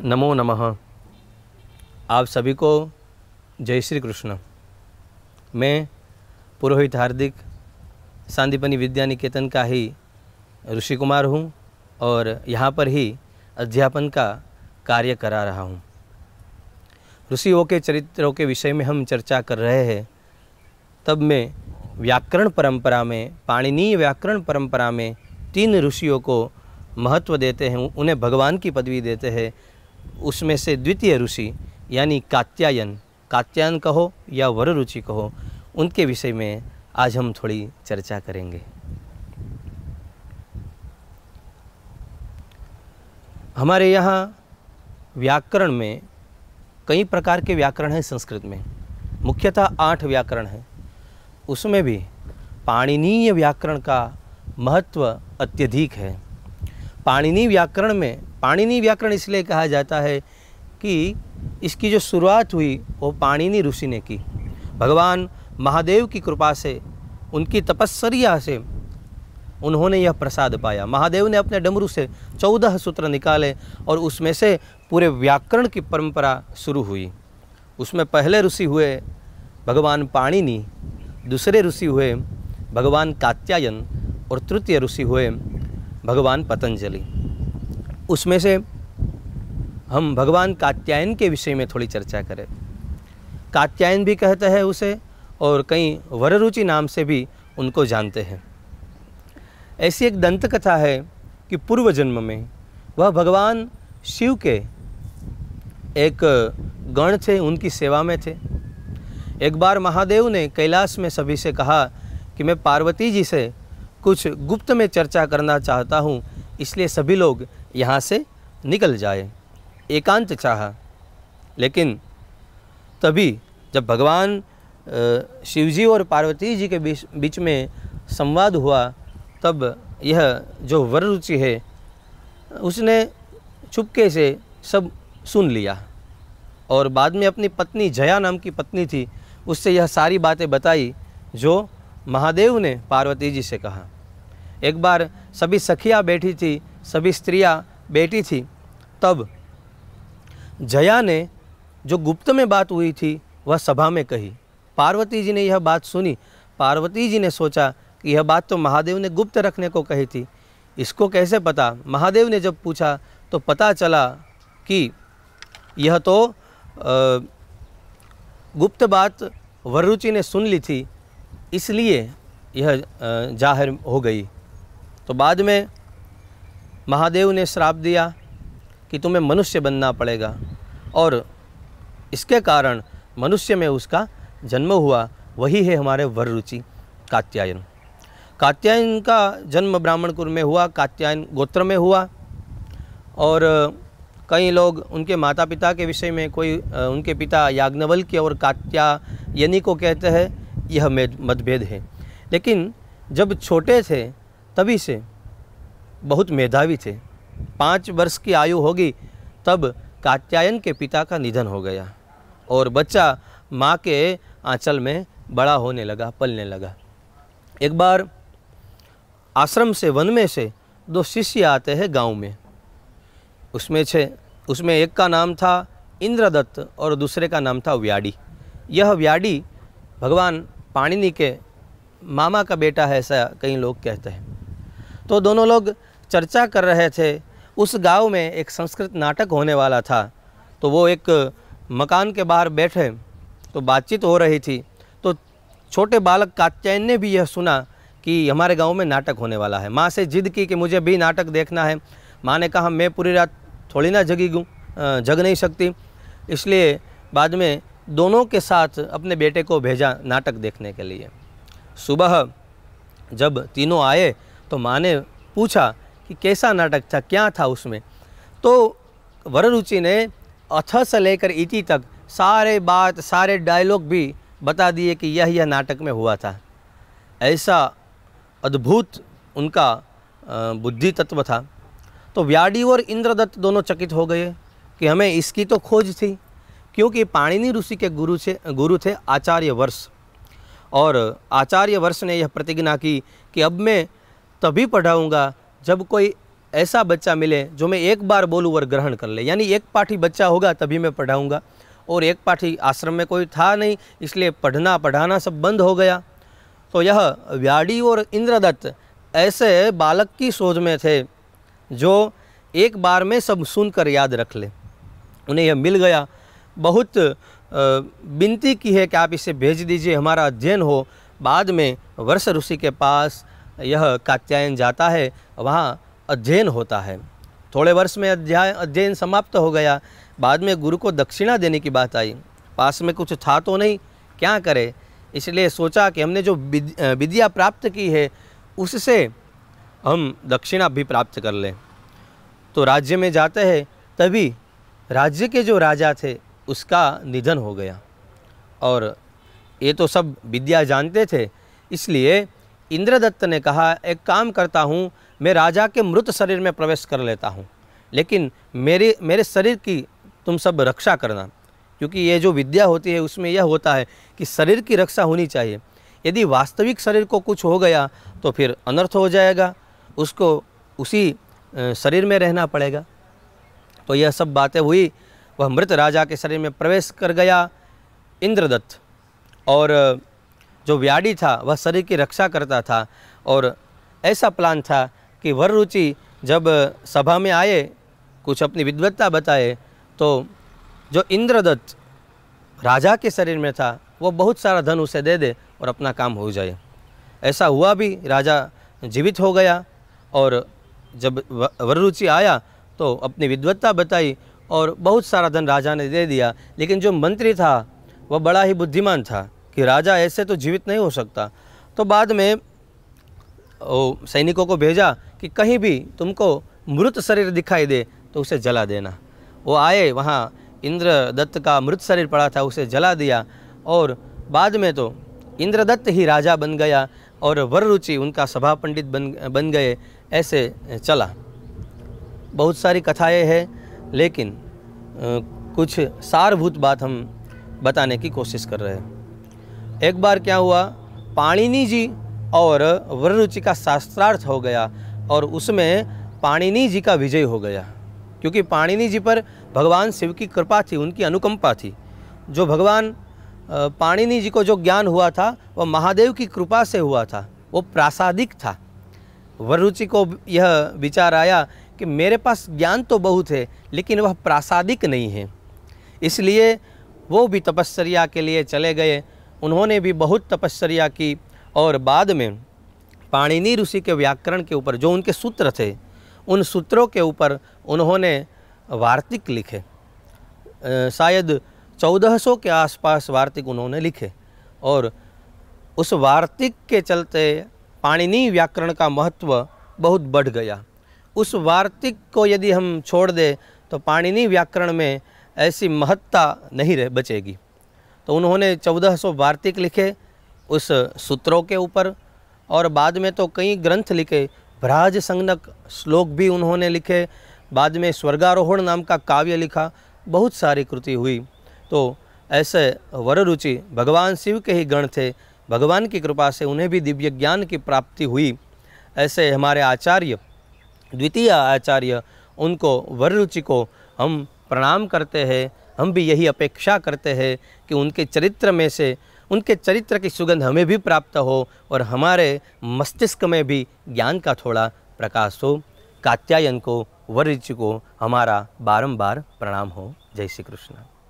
नमो नमः आप सभी को जय श्री कृष्ण मैं पुरोहित हार्दिक सांदीपनी विद्या निकेतन का ही ऋषि कुमार हूँ और यहाँ पर ही अध्यापन का कार्य करा रहा हूँ ऋषियों के चरित्रों के विषय में हम चर्चा कर रहे हैं तब मैं व्याकरण परंपरा में पाणिनीय व्याकरण परंपरा में तीन ऋषियों को महत्व देते हैं उन्हें भगवान की पदवी देते हैं उसमें से द्वितीय ऋषि यानी कात्यायन कात्यायन कहो या वर रुचि कहो उनके विषय में आज हम थोड़ी चर्चा करेंगे हमारे यहाँ व्याकरण में कई प्रकार के व्याकरण हैं संस्कृत में मुख्यतः आठ व्याकरण हैं उसमें भी पाणिनीय व्याकरण का महत्व अत्यधिक है पाणिनी व्याकरण में पाणिनि व्याकरण इसलिए कहा जाता है कि इसकी जो शुरुआत हुई वो पाणिनि ऋषि ने की भगवान महादेव की कृपा से उनकी तपस्या से उन्होंने यह प्रसाद पाया महादेव ने अपने डमरू से चौदह सूत्र निकाले और उसमें से पूरे व्याकरण की परंपरा शुरू हुई उसमें पहले ऋषि हुए भगवान पाणिनि दूसरे ऋषि हुए भगवान कात्यायन और तृतीय ऋषि हुए भगवान पतंजलि उसमें से हम भगवान कात्यायन के विषय में थोड़ी चर्चा करें कात्यायन भी कहते हैं उसे और कई वररुचि नाम से भी उनको जानते हैं ऐसी एक दंत कथा है कि पूर्व जन्म में वह भगवान शिव के एक गण थे उनकी सेवा में थे एक बार महादेव ने कैलाश में सभी से कहा कि मैं पार्वती जी से कुछ गुप्त में चर्चा करना चाहता हूँ इसलिए सभी लोग यहाँ से निकल जाए एकांत चाहा लेकिन तभी जब भगवान शिवजी और पार्वती जी के बीच बीच में संवाद हुआ तब यह जो वर रुचि है उसने चुपके से सब सुन लिया और बाद में अपनी पत्नी जया नाम की पत्नी थी उससे यह सारी बातें बताई जो महादेव ने पार्वती जी से कहा एक बार सभी सखियाँ बैठी थी सभी स्त्रियाँ बैठी थी तब जया ने जो गुप्त में बात हुई थी वह सभा में कही पार्वती जी ने यह बात सुनी पार्वती जी ने सोचा कि यह बात तो महादेव ने गुप्त रखने को कही थी इसको कैसे पता महादेव ने जब पूछा तो पता चला कि यह तो गुप्त बात वरुचि ने सुन ली थी इसलिए यह जाहिर हो गई तो बाद में महादेव ने श्राप दिया कि तुम्हें मनुष्य बनना पड़ेगा और इसके कारण मनुष्य में उसका जन्म हुआ वही है हमारे रुचि कात्यायन कात्यायन का जन्म ब्राह्मणपुर में हुआ कात्यायन गोत्र में हुआ और कई लोग उनके माता पिता के विषय में कोई उनके पिता के और कात्यायनी को कहते हैं यह मतभेद है लेकिन जब छोटे थे तभी से बहुत मेधावी थे पाँच वर्ष की आयु होगी तब कात्यायन के पिता का निधन हो गया और बच्चा माँ के आंचल में बड़ा होने लगा पलने लगा एक बार आश्रम से वन में से दो शिष्य आते हैं गांव में उसमें छे उसमें एक का नाम था इंद्रदत्त और दूसरे का नाम था व्याडी यह व्याडी भगवान पाणिनि के मामा का बेटा है ऐसा कई लोग कहते हैं तो दोनों लोग चर्चा कर रहे थे उस गांव में एक संस्कृत नाटक होने वाला था तो वो एक मकान के बाहर बैठे तो बातचीत हो रही थी तो छोटे बालक कात्यायन ने भी यह सुना कि हमारे गांव में नाटक होने वाला है माँ से जिद की कि मुझे भी नाटक देखना है माँ ने कहा मैं पूरी रात थोड़ी ना जगी गूँ जग नहीं सकती इसलिए बाद में दोनों के साथ अपने बेटे को भेजा नाटक देखने के लिए सुबह जब तीनों आए तो माँ ने पूछा कि कैसा नाटक था क्या था उसमें तो वररुचि ने अथ से लेकर इति तक सारे बात सारे डायलॉग भी बता दिए कि यह यह नाटक में हुआ था ऐसा अद्भुत उनका बुद्धि तत्व था तो व्याडी और इंद्रदत्त दोनों चकित हो गए कि हमें इसकी तो खोज थी क्योंकि पाणिनि ऋषि के गुरु से गुरु थे आचार्य वर्ष और आचार्य वर्ष ने यह प्रतिज्ञा की कि अब मैं तभी पढ़ाऊँगा जब कोई ऐसा बच्चा मिले जो मैं एक बार बोलूँ और ग्रहण कर ले यानी एक पाठी बच्चा होगा तभी मैं पढ़ाऊँगा और एक पाठी आश्रम में कोई था नहीं इसलिए पढ़ना पढ़ाना सब बंद हो गया तो यह व्याड़ी और इंद्रदत्त ऐसे बालक की सोच में थे जो एक बार में सब सुनकर याद रख ले उन्हें यह मिल गया बहुत विनती की है कि आप इसे भेज दीजिए हमारा अध्ययन हो बाद में वर्ष ऋषि के पास यह कात्यायन जाता है वहाँ अध्ययन होता है थोड़े वर्ष में अध्याय अध्ययन समाप्त हो गया बाद में गुरु को दक्षिणा देने की बात आई पास में कुछ था तो नहीं क्या करें इसलिए सोचा कि हमने जो विद्या प्राप्त की है उससे हम दक्षिणा भी प्राप्त कर लें तो राज्य में जाते हैं तभी राज्य के जो राजा थे उसका निधन हो गया और ये तो सब विद्या जानते थे इसलिए इंद्रदत्त ने कहा एक काम करता हूँ मैं राजा के मृत शरीर में प्रवेश कर लेता हूँ लेकिन मेरे मेरे शरीर की तुम सब रक्षा करना क्योंकि ये जो विद्या होती है उसमें यह होता है कि शरीर की रक्षा होनी चाहिए यदि वास्तविक शरीर को कुछ हो गया तो फिर अनर्थ हो जाएगा उसको उसी शरीर में रहना पड़ेगा तो यह सब बातें हुई वह मृत राजा के शरीर में प्रवेश कर गया इंद्रदत्त और जो व्याडी था वह शरीर की रक्षा करता था और ऐसा प्लान था कि वर रुचि जब सभा में आए कुछ अपनी विद्वत्ता बताए तो जो इंद्रदत्त राजा के शरीर में था वो बहुत सारा धन उसे दे दे और अपना काम हो जाए ऐसा हुआ भी राजा जीवित हो गया और जब वरुचि आया तो अपनी विद्वत्ता बताई और बहुत सारा धन राजा ने दे दिया लेकिन जो मंत्री था वह बड़ा ही बुद्धिमान था कि राजा ऐसे तो जीवित नहीं हो सकता तो बाद में सैनिकों को भेजा कि कहीं भी तुमको मृत शरीर दिखाई दे तो उसे जला देना वो आए वहाँ इंद्रदत्त का मृत शरीर पड़ा था उसे जला दिया और बाद में तो इंद्रदत्त ही राजा बन गया और वररुचि उनका सभा पंडित बन बन गए ऐसे चला बहुत सारी कथाएं हैं लेकिन कुछ सारभूत बात हम बताने की कोशिश कर रहे हैं एक बार क्या हुआ पाणिनी जी और वररुचि का शास्त्रार्थ हो गया और उसमें पाणिनी जी का विजय हो गया क्योंकि पाणिनी जी पर भगवान शिव की कृपा थी उनकी अनुकंपा थी जो भगवान पाणिनी जी को जो ज्ञान हुआ था वह महादेव की कृपा से हुआ था वो प्रासादिक था वरुचि को यह विचार आया कि मेरे पास ज्ञान तो बहुत है लेकिन वह प्रासादिक नहीं है इसलिए वो भी तपस्या के लिए चले गए उन्होंने भी बहुत तपस्या की और बाद में पाणिनि ऋषि के व्याकरण के ऊपर जो उनके सूत्र थे उन सूत्रों के ऊपर उन्होंने वार्तिक लिखे शायद चौदह सौ के आसपास वार्तिक उन्होंने लिखे और उस वार्तिक के चलते पाणिनि व्याकरण का महत्व बहुत बढ़ गया उस वार्तिक को यदि हम छोड़ दें तो पाणिनि व्याकरण में ऐसी महत्ता नहीं रह बचेगी तो उन्होंने चौदह सौ वार्तिक लिखे उस सूत्रों के ऊपर और बाद में तो कई ग्रंथ लिखे भ्राज संगनक श्लोक भी उन्होंने लिखे बाद में स्वर्गारोहण नाम का काव्य लिखा बहुत सारी कृति हुई तो ऐसे रुचि भगवान शिव के ही गण थे भगवान की कृपा से उन्हें भी दिव्य ज्ञान की प्राप्ति हुई ऐसे हमारे आचार्य द्वितीय आचार्य उनको वररुचि को हम प्रणाम करते हैं हम भी यही अपेक्षा करते हैं कि उनके चरित्र में से उनके चरित्र की सुगंध हमें भी प्राप्त हो और हमारे मस्तिष्क में भी ज्ञान का थोड़ा प्रकाश हो कात्यायन को वरिच को हमारा बारंबार प्रणाम हो जय श्री कृष्ण